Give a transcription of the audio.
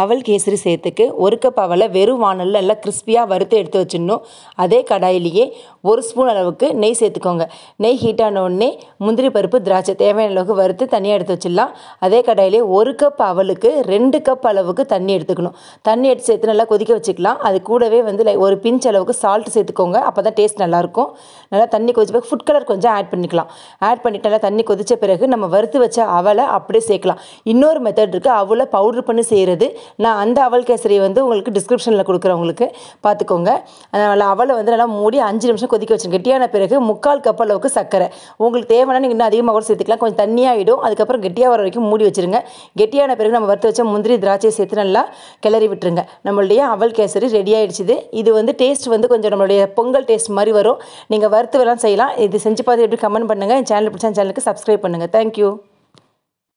அவல் கேசரி சேர்த்துக்கு ஒரு கப் அவளை வெறும் வானலில் நல்லா கிறிஸ்பியாக வறுத்து எடுத்து வச்சிடணும் அதே கடாயிலேயே ஒரு ஸ்பூன் அளவுக்கு நெய் சேர்த்துக்கோங்க நெய் ஹீட் ஆனவுடனே முந்திரி பருப்பு திராட்சை தேவையான அளவுக்கு வறுத்து தனியாக எடுத்து வச்சிடலாம் அதே கடாயிலே ஒரு கப் அவலுக்கு ரெண்டு கப் அளவுக்கு தண்ணி எடுத்துக்கணும் தண்ணி எடுத்து சேர்த்து நல்லா கொதிக்க வச்சுக்கலாம் அது கூடவே வந்து ஒரு பிஞ்ச் அளவுக்கு சால்ட் சேர்த்துக்கோங்க அப்போ தான் டேஸ்ட் நல்லாயிருக்கும் நல்லா தண்ணி கொதிச்சு போய் ஃபுட் கலர் கொஞ்சம் ஆட் பண்ணிக்கலாம் ஆட் பண்ணிட்டு நல்லா தண்ணி கொதித்த பிறகு நம்ம வறுத்து வச்ச அவளை அப்படியே சேர்க்கலாம் இன்னொரு மெத்தட் இருக்குது அவளை பவுடர் பண்ணி செய்கிறது நான் அந்த அவல் கேசரியை வந்து உங்களுக்கு டிஸ்கிரிப்ஷனில் கொடுக்குறேன் உங்களுக்கு பார்த்துக்கோங்க அதனால் அவலை வந்து நல்லா மூடி அஞ்சு நிமிஷம் கொதிக்க வச்சுருங்க கெட்டியான பிறகு முக்கால் கப் அளவுக்கு சர்க்கரை உங்களுக்கு தேவைன்னா நீங்கள் இன்னும் அதிகமாக கூட சேர்த்துக்கலாம் கொஞ்சம் தண்ணியாகிடும் அதுக்கப்புறம் கெட்டியாக வர வரைக்கும் மூடி வச்சுருங்க கெட்டியான பிறகு நம்ம வறுத்து வச்ச முந்திரி திராட்சையை சேர்த்து நல்லா கிளறி விட்டுருங்க நம்மளுடைய அவல் கேசரி ரெடி ஆகிடுச்சிது இது வந்து டேஸ்ட் வந்து கொஞ்சம் நம்மளுடைய பொங்கல் டேஸ்ட் மாதிரி வரும் நீங்கள் வறுத்து வரலாம் செய்யலாம் இது செஞ்சு பார்த்து எப்படி கமெண்ட் பண்ணுங்கள் என் சேனல் பிடிச்சா சேனலுக்கு சப்ஸ்கிரைப் பண்ணுங்கள் தேங்க்யூ